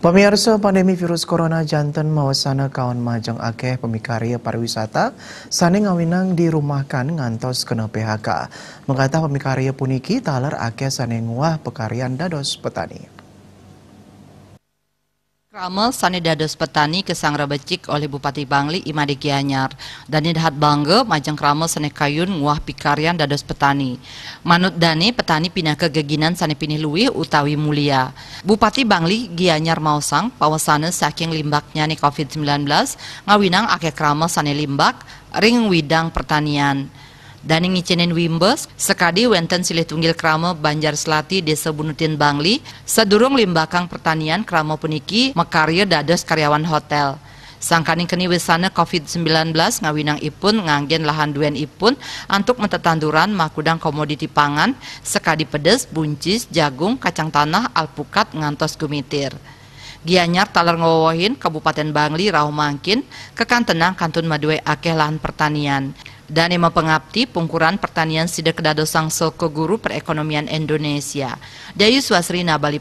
Pemirsa pandemi virus corona jantan mawasana kawan majeng akeh pemikarya pariwisata saning ngawinang dirumahkan ngantos kena PHK. Mengata pemikarya puniki talar akeh sane nguah pekarian dados petani. Kamal sani petani kesang rebecik oleh Bupati Bangli Imade Gianyar. Dani dahat bangga majang kramal sani kayun nguah pikarian dados petani. Manut dani petani pindah ke geginan sani pinih utawi mulia. Bupati Bangli Gianyar Mausang pawasana saking limbaknya ni COVID-19 ngawinang ake kramal sani limbak ring widang pertanian. Dani ngicinin wimbes, sekadi wenten silih tunggil krama Banjar Selati Desa Bunutin Bangli, sedurung limbakang pertanian krama puniki mekarya dados karyawan hotel. Sangkaning keni wisana COVID-19 ngawinang ipun nganggen lahan duen ipun antuk mentetanduran makudang komoditi pangan sekadi pedes, buncis, jagung, kacang tanah, alpukat, ngantos gumitir. Gianyar taler ngowohin Kabupaten Bangli Rauh Mangkin kekan tenang kantun madue akeh lahan pertanian. Danema pengabdi pungkuran pertanian sidak dado Soko guru perekonomian Indonesia. Dayu Swasrina Bali